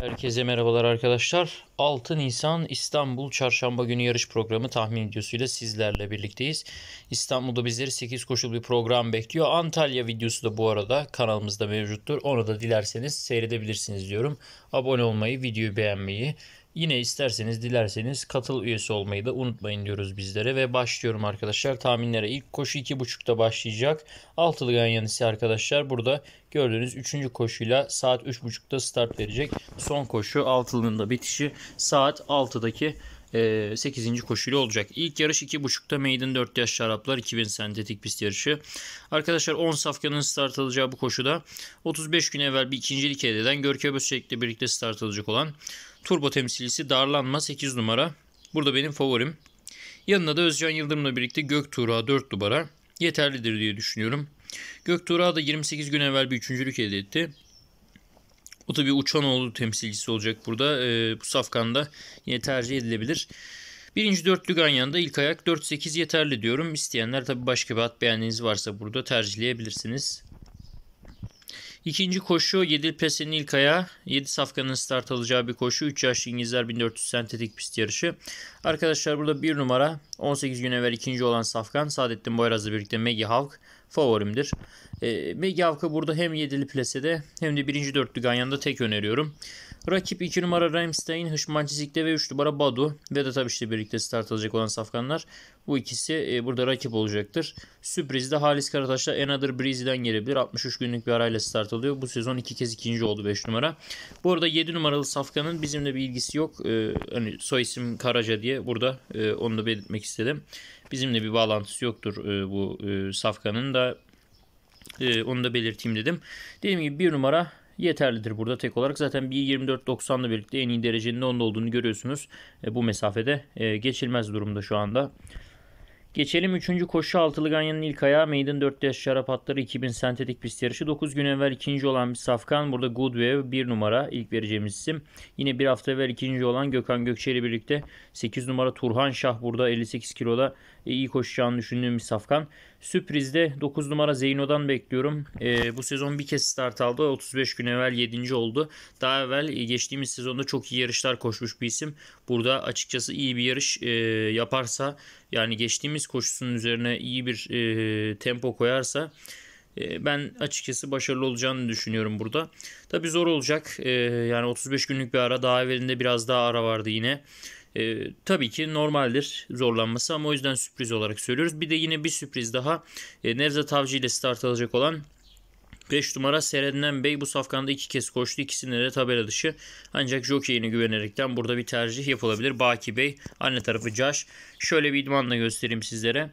Herkese merhabalar arkadaşlar. 6 Nisan İstanbul Çarşamba günü yarış programı tahmin videosuyla sizlerle birlikteyiz. İstanbul'da bizleri 8 koşul bir program bekliyor. Antalya videosu da bu arada kanalımızda mevcuttur. Onu da dilerseniz seyredebilirsiniz diyorum. Abone olmayı, videoyu beğenmeyi, Yine isterseniz dilerseniz katıl üyesi olmayı da unutmayın diyoruz bizlere ve başlıyorum arkadaşlar tahminlere. ilk koşu 2.30'da başlayacak. Altılı Ganyanisi arkadaşlar burada gördüğünüz 3. koşuyla saat 3.30'da start verecek. Son koşu altılının bitişi saat 6'daki 8. Ee, koşulu olacak. İlk yarış 2.5'ta Maiden 4 yaş şaraplar 2000 sentetik pist yarışı. Arkadaşlar 10 safkanın start alacağı bu koşuda 35 gün evvel bir ikinci elde eden Görkem Özçelik'le birlikte start alacak olan turbo temsilcisi Darlanma 8 numara. Burada benim favorim. Yanına da Özcan Yıldırım'la birlikte Gök Tuğra 4 numara yeterlidir diye düşünüyorum. Gök Tuğra da 28 gün evvel bir üçüncülük elde etti. O tabii Uçanoğlu temsilcisi olacak burada. E, bu safkanda yine tercih edilebilir. Birinci dörtlü Ganyan'da ilk ayak 4-8 yeterli diyorum. İsteyenler tabii başka bir at beğendiğiniz varsa burada tercihleyebilirsiniz. İkinci koşu yedil pesin ilk ayağı. 7 safkanın start alacağı bir koşu. 3 yaşlı İngilizler 1400 sentetik pist yarışı. Arkadaşlar burada 1 numara 18 gün evvel ikinci olan safkan Saadettin Boyraz'la birlikte Maggie Hawk favorimdir. E, Maggie Hawk'ı burada hem 7'li plesede hem de birinci dörtlü Ganyan'da tek öneriyorum. Rakip 2 numara Ramstein, Hışmancı Zikle ve 3 numara Badu ve de tabii işte birlikte start alacak olan safkanlar. Bu ikisi e, burada rakip olacaktır. Sürprizde Halis Karataş'la Another Breezy'den gelebilir. 63 günlük bir arayla start alıyor. Bu sezon iki kez ikinci oldu 5 numara. Bu arada 7 numaralı safkanın bizimle bir ilgisi yok. E, hani soy isim Karaca diye burada e, onu da belirtmek istedim. Bizimle bir bağlantısı yoktur e, bu e, safkanın da e, onu da belirteyim dedim. Dediğim gibi bir numara yeterlidir burada tek olarak. Zaten 1.24.90'la birlikte en iyi derecenin onda olduğunu görüyorsunuz. E, bu mesafede e, geçilmez durumda şu anda. Geçelim 3. koşu altılı ganyanın ilk ayağı Maiden 4 yaş şarap atları 2000 sentetik pist yarışı. 9 gün evvel ikinci olan bir Safkan. Burada Goodwave 1 numara ilk vereceğimiz isim. Yine bir hafta evvel ikinci olan Gökhan Gökçe birlikte 8 numara Turhan Şah burada 58 kiloda e, iyi koşacağını düşündüğüm bir Safkan. Sürprizde 9 numara Zeyno'dan bekliyorum. E, bu sezon bir kez start aldı. 35 gün evvel 7. oldu. Daha evvel e, geçtiğimiz sezonda çok iyi yarışlar koşmuş bir isim. Burada açıkçası iyi bir yarış e, yaparsa yani geçtiğimiz koşusunun üzerine iyi bir e, tempo koyarsa ee, ben açıkçası başarılı olacağını düşünüyorum burada. Tabii zor olacak. Ee, yani 35 günlük bir ara daha evvelinde biraz daha ara vardı yine. E, tabii ki normaldir zorlanması ama o yüzden sürpriz olarak söylüyoruz. Bir de yine bir sürpriz daha Nevzat Avcı ile start alacak olan 5 numara Serenden Bey bu safkanda 2 kez koştu. İkisinde de tabela dışı. Ancak jokeyine güvenerekten burada bir tercih yapılabilir. Baki Bey anne tarafı Caş. Şöyle bir idmanla göstereyim sizlere.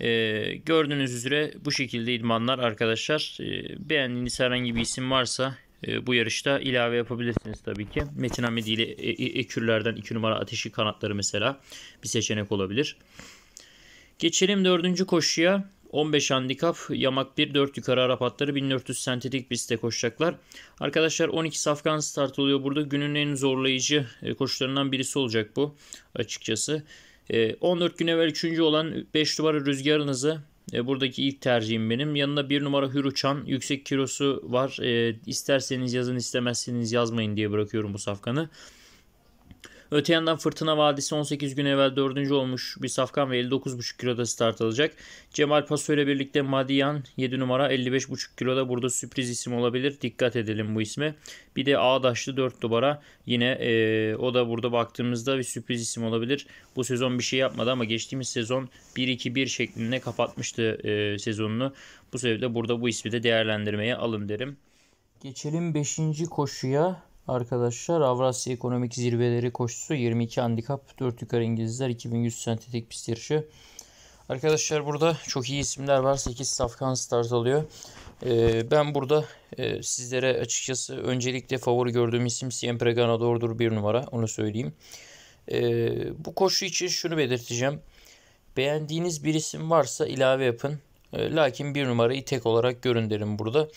E, gördüğünüz üzere bu şekilde idmanlar arkadaşlar. E, beğendiğiniz herhangi bir isim varsa e, bu yarışta ilave yapabilirsiniz tabii ki. Metin Hamidi ile e, e, ekürlerden 2 numara ateşi kanatları mesela bir seçenek olabilir. Geçelim dördüncü koşuya. 15 handikap yamak 1 4 yukarı Arap atları 1400 sentetik pistte koşacaklar. Arkadaşlar 12 safkan start oluyor burada. Günün en zorlayıcı koşularından birisi olacak bu açıkçası. 14 ee, gün evvel 3. olan 5 numara rüzgarınızı ee, buradaki ilk tercihim benim. yanında bir numara Hüruçan. Yüksek kilosu var. E, isterseniz yazın istemezseniz yazmayın diye bırakıyorum bu safkanı. Öte yandan Fırtına Vadisi 18 gün evvel 4. olmuş bir safkan ve 59,5 kiloda start alacak. Cemal Paso ile birlikte Madiyan 7 numara 55,5 kiloda burada sürpriz isim olabilir. Dikkat edelim bu isme. Bir de Ağdaşlı 4 numara yine e, o da burada baktığımızda bir sürpriz isim olabilir. Bu sezon bir şey yapmadı ama geçtiğimiz sezon 1-2-1 şeklinde kapatmıştı e, sezonunu. Bu sebeple burada bu ismi de değerlendirmeye alın derim. Geçelim 5. koşuya. Arkadaşlar Avrasya Ekonomik Zirveleri koşusu 22 handikap 4 yukarı İngilizler 2100 sentetik pist yarışı. Arkadaşlar burada çok iyi isimler var. 8 safkan start alıyor. Ee, ben burada e, sizlere açıkçası öncelikle favori gördüğüm isim Siempre Ganador'dur bir numara. Onu söyleyeyim. Ee, bu koşu için şunu belirteceğim. Beğendiğiniz bir isim varsa ilave yapın. Ee, lakin bir numarayı tek olarak görün derim burada.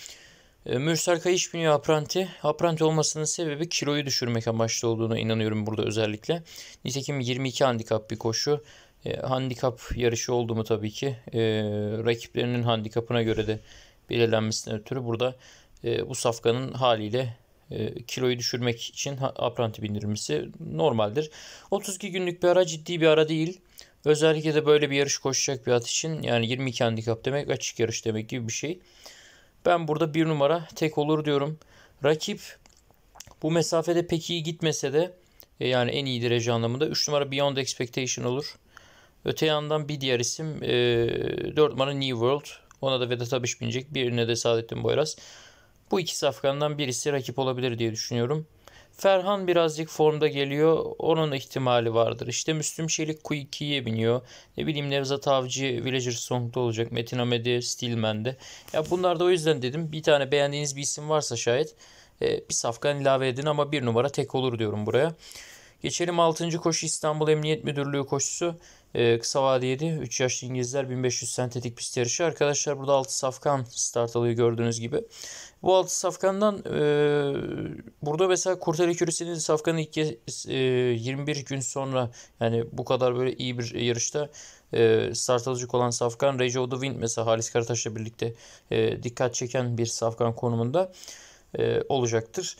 E, Mürsel Kayış biniyor Apranti. Apranti olmasının sebebi kiloyu düşürmek amaçlı olduğunu inanıyorum burada özellikle. Nitekim 22 handikap bir koşu. E, handikap yarışı oldu mu tabii ki. E, rakiplerinin handikapına göre de belirlenmesine ötürü burada e, bu safkanın haliyle kiloyu düşürmek için apranti bindirilmesi normaldir. 32 günlük bir ara ciddi bir ara değil. Özellikle de böyle bir yarış koşacak bir at için yani 22 handikap demek açık yarış demek gibi bir şey. Ben burada bir numara tek olur diyorum. Rakip bu mesafede pek iyi gitmese de e, yani en iyi derece anlamında 3 numara Beyond Expectation olur. Öte yandan bir diğer isim 4 e, numara New World. Ona da Vedat Abiş binecek. Birine de Saadettin Boyraz. Bu iki safkandan birisi rakip olabilir diye düşünüyorum. Ferhan birazcık formda geliyor. Onun ihtimali vardır. İşte Müslüm Çelik q biniyor. Ne bileyim Nevzat Avcı Villager Song'da olacak. Metin Amedi Stillman'de. Ya bunlar da o yüzden dedim. Bir tane beğendiğiniz bir isim varsa şayet e, bir safkan ilave edin ama bir numara tek olur diyorum buraya. Geçelim 6. koşu İstanbul Emniyet Müdürlüğü koşusu. E, kısa vadiydi. 3 yaşlı İngilizler 1500 sentetik pist yarışı. Arkadaşlar burada 6 safkan start alıyor gördüğünüz gibi. Bu 6 safkandan e, burada mesela Kurtel Ekürisi'nin safkanı ilk kez e, 21 gün sonra yani bu kadar böyle iyi bir yarışta e, start alacak olan safkan Rejo The Wind mesela Halis Karataş'la birlikte e, dikkat çeken bir safkan konumunda e, olacaktır.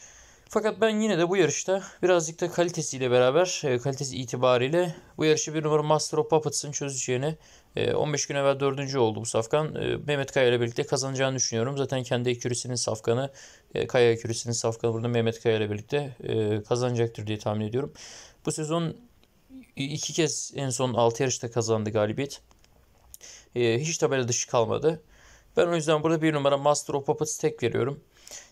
Fakat ben yine de bu yarışta birazcık da kalitesiyle beraber, e, kalitesi itibariyle bu yarışı bir numara Master of Puppets'ın çözeceğini, 15 e, gün evvel dördüncü oldu bu safkan. E, Mehmet Kaya ile birlikte kazanacağını düşünüyorum. Zaten kendi ekürisinin safkanı, Kaya ekürisinin safkanı burada Mehmet Kaya ile birlikte kazanacaktır diye tahmin ediyorum. Bu sezon iki kez en son 6 yarışta kazandı galibiyet. Hiç tabela dışı kalmadı. Ben o yüzden burada bir numara Master of Puppets tek veriyorum.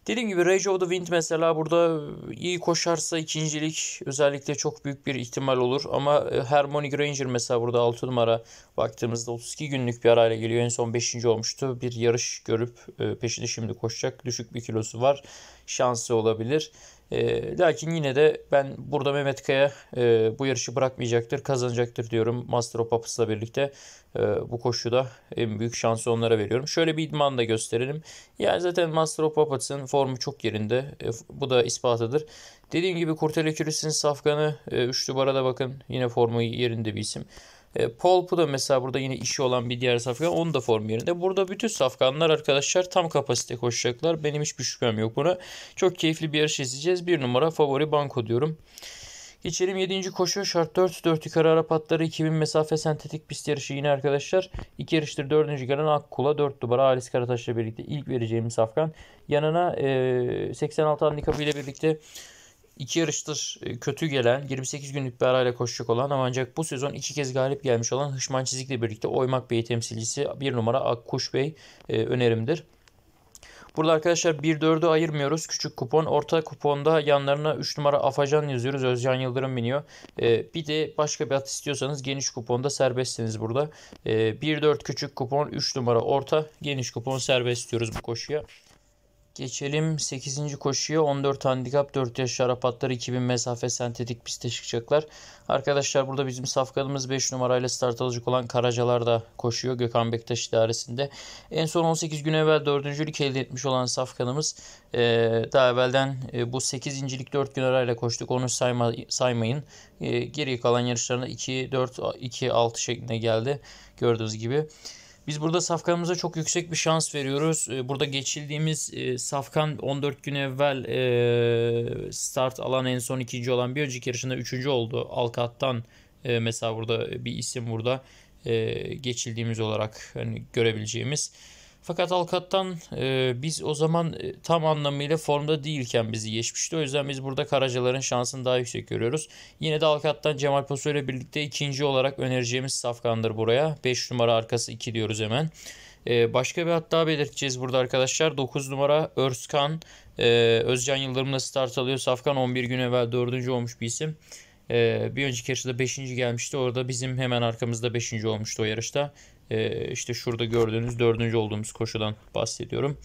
Dediğim gibi Rage of the Wind mesela burada iyi koşarsa ikincilik özellikle çok büyük bir ihtimal olur. Ama e, Harmonic Ranger mesela burada 6 numara baktığımızda 32 günlük bir arayla geliyor. En son 5. olmuştu. Bir yarış görüp e, peşinde şimdi koşacak. Düşük bir kilosu var. Şansı olabilir. E, lakin yine de ben burada Mehmet Kaya e, bu yarışı bırakmayacaktır, kazanacaktır diyorum Master of Puppets'la birlikte. E, bu koşuda en büyük şansı onlara veriyorum. Şöyle bir idman da gösterelim. Yani zaten Master of Puppets'ın formu çok yerinde. E, bu da ispatıdır. Dediğim gibi Kurtele Küris'in safkanı e, üçlü barada bakın yine formu yerinde bir isim. E, Paul Puda mesela burada yine işi olan bir diğer safkan. onu da form yerinde. Burada bütün safkanlar arkadaşlar tam kapasite koşacaklar. Benim hiçbir şüphem yok buna. Çok keyifli bir yarış izleyeceğiz. Bir numara favori banko diyorum. Geçelim 7. koşu şart 4 4 yukarı Arap atları 2000 mesafe sentetik pist yarışı yine arkadaşlar. 2 yarıştır 4. gelen Akkula 4 numara Halis Karataş'la birlikte ilk vereceğimiz Afgan. Yanına e, 86 handikapı ile birlikte İki yarıştır e, kötü gelen 28 günlük bir arayla koşacak olan ama ancak bu sezon iki kez galip gelmiş olan Hışman Çizik'le birlikte Oymak Bey temsilcisi bir numara Akkuş Bey e, önerimdir. Burada arkadaşlar 1-4'ü ayırmıyoruz. Küçük kupon. Orta kuponda yanlarına 3 numara Afacan yazıyoruz. Özcan Yıldırım biniyor. Ee, bir de başka bir at istiyorsanız geniş kuponda serbestsiniz burada. Ee, 1-4 küçük kupon, 3 numara orta, geniş kupon serbest diyoruz bu koşuya. Geçelim 8. koşuya 14 handikap 4 yaş şarap atları 2000 mesafe sentetik piste çıkacaklar. Arkadaşlar burada bizim safkanımız 5 numarayla start alacak olan Karacalar da koşuyor Gökhan Bektaş idaresinde. En son 18 gün evvel lük elde etmiş olan safkanımız e, daha evvelden e, bu 8.lik 4 gün arayla koştuk onu sayma, saymayın. E, geri kalan yarışlarına 2-4-2-6 şeklinde geldi gördüğünüz gibi. Biz burada safkanımıza çok yüksek bir şans veriyoruz. Ee, burada geçildiğimiz e, safkan 14 gün evvel e, start alan en son ikinci olan bir önceki yarışında üçüncü oldu. Alkat'tan e, mesela burada bir isim burada geçildiğimiz olarak hani görebileceğimiz. Fakat Alkat'tan e, biz o zaman e, tam anlamıyla formda değilken bizi geçmişti. O yüzden biz burada Karacalar'ın şansını daha yüksek görüyoruz. Yine de Alkat'tan Cemal Paso ile birlikte ikinci olarak önereceğimiz safkandır buraya. 5 numara arkası 2 diyoruz hemen. E, başka bir hatta belirteceğiz burada arkadaşlar. 9 numara Örskan. E, Özcan Yıldırım'la start alıyor. Safkan 11 gün evvel 4. olmuş bir isim. E, bir önceki yarışta 5. gelmişti. Orada bizim hemen arkamızda 5. olmuştu o yarışta. E, işte şurada gördüğünüz dördüncü olduğumuz koşudan bahsediyorum.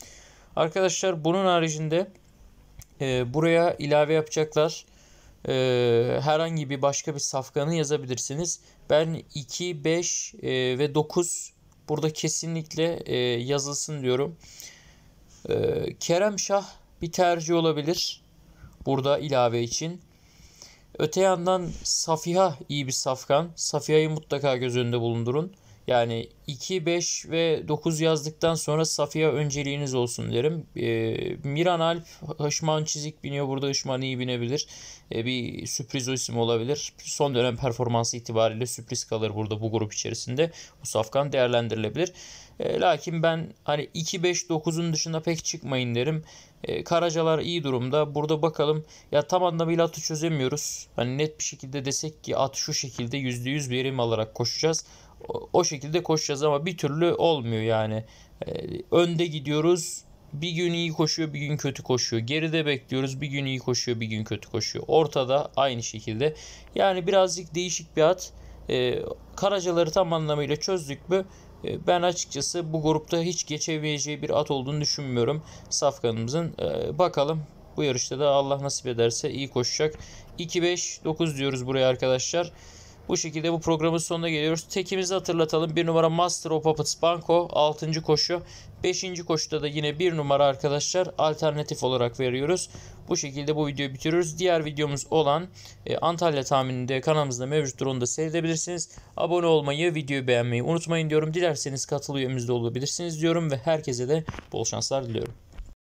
Arkadaşlar bunun haricinde e, buraya ilave yapacaklar. E, herhangi bir başka bir safkanı yazabilirsiniz. Ben 2, 5 e, ve 9 burada kesinlikle e, yazılsın diyorum. E, Kerem Şah bir tercih olabilir. Burada ilave için. Öte yandan Safiha iyi bir safkan. Safiha'yı mutlaka göz önünde bulundurun. Yani 2, 5 ve 9 yazdıktan sonra Safiye önceliğiniz olsun derim. E, Miran Alp, Hışman Çizik biniyor. Burada Hışman iyi binebilir. E, bir sürpriz o isim olabilir. Son dönem performansı itibariyle sürpriz kalır burada bu grup içerisinde. Bu safkan değerlendirilebilir. E, lakin ben hani 2, 5, 9'un dışında pek çıkmayın derim. E, Karacalar iyi durumda. Burada bakalım ya tam anlamıyla atı çözemiyoruz. Hani net bir şekilde desek ki at şu şekilde %100 verim alarak koşacağız. O, şekilde koşacağız ama bir türlü olmuyor yani. Ee, önde gidiyoruz. Bir gün iyi koşuyor, bir gün kötü koşuyor. Geride bekliyoruz. Bir gün iyi koşuyor, bir gün kötü koşuyor. Ortada aynı şekilde. Yani birazcık değişik bir at. E, karacaları tam anlamıyla çözdük mü e, ben açıkçası bu grupta hiç geçemeyeceği bir at olduğunu düşünmüyorum Safkan'ımızın. Ee, bakalım bu yarışta da Allah nasip ederse iyi koşacak. 2-5-9 diyoruz buraya arkadaşlar. Bu şekilde bu programın sonuna geliyoruz. Tekimizi hatırlatalım. Bir numara Master of Puppets Banco. Altıncı koşu. Beşinci koşuda da yine bir numara arkadaşlar alternatif olarak veriyoruz. Bu şekilde bu videoyu bitiriyoruz. Diğer videomuz olan e, Antalya tahmininde kanalımızda mevcuttur. Onu da seyredebilirsiniz. Abone olmayı, videoyu beğenmeyi unutmayın diyorum. Dilerseniz katıl üyemiz olabilirsiniz diyorum ve herkese de bol şanslar diliyorum.